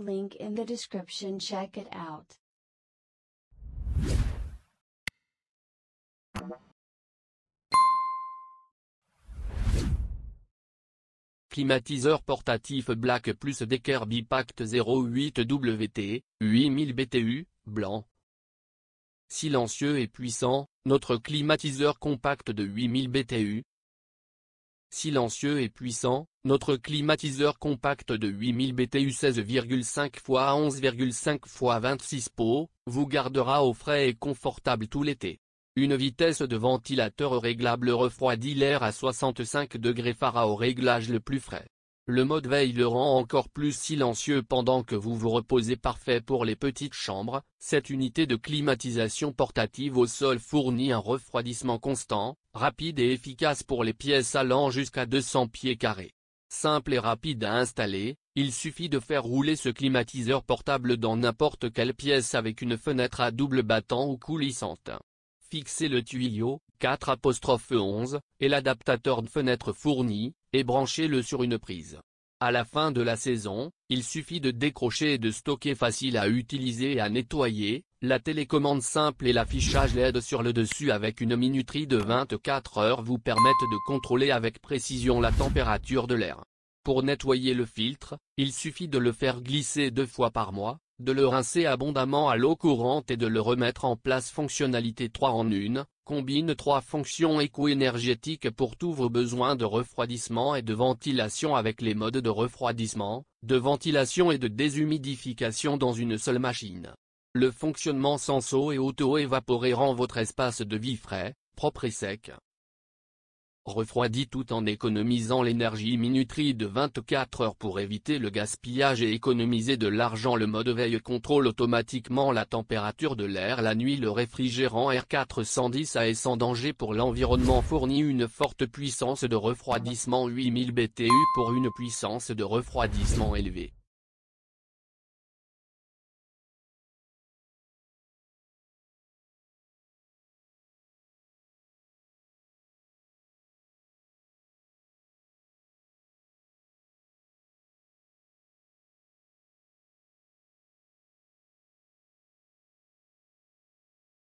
link in the description check it out. Climatiseur portatif Black plus Decker Bipact 08 WT, 8000 BTU, blanc. Silencieux et puissant, notre climatiseur compact de 8000 BTU, Silencieux et puissant, notre climatiseur compact de 8000 BTU 16,5 x 11,5 x 26 pots, vous gardera au frais et confortable tout l'été. Une vitesse de ventilateur réglable refroidit l'air à 65 degrés Fahrenheit au réglage le plus frais. Le mode veille le rend encore plus silencieux pendant que vous vous reposez parfait pour les petites chambres, cette unité de climatisation portative au sol fournit un refroidissement constant, Rapide et efficace pour les pièces allant jusqu'à 200 pieds carrés. Simple et rapide à installer, il suffit de faire rouler ce climatiseur portable dans n'importe quelle pièce avec une fenêtre à double battant ou coulissante. Fixez le tuyau, 11, et l'adaptateur de fenêtre fourni, et branchez-le sur une prise. À la fin de la saison, il suffit de décrocher et de stocker facile à utiliser et à nettoyer, la télécommande simple et l'affichage LED sur le dessus avec une minuterie de 24 heures vous permettent de contrôler avec précision la température de l'air. Pour nettoyer le filtre, il suffit de le faire glisser deux fois par mois, de le rincer abondamment à l'eau courante et de le remettre en place fonctionnalité 3 en 1, combine trois fonctions éco-énergétiques pour tous vos besoins de refroidissement et de ventilation avec les modes de refroidissement, de ventilation et de déshumidification dans une seule machine. Le fonctionnement sans eau et auto-évaporé rend votre espace de vie frais, propre et sec. Refroidit tout en économisant l'énergie minuterie de 24 heures pour éviter le gaspillage et économiser de l'argent Le mode veille contrôle automatiquement la température de l'air la nuit Le réfrigérant R410 a est sans danger pour l'environnement fournit une forte puissance de refroidissement 8000 BTU pour une puissance de refroidissement élevée.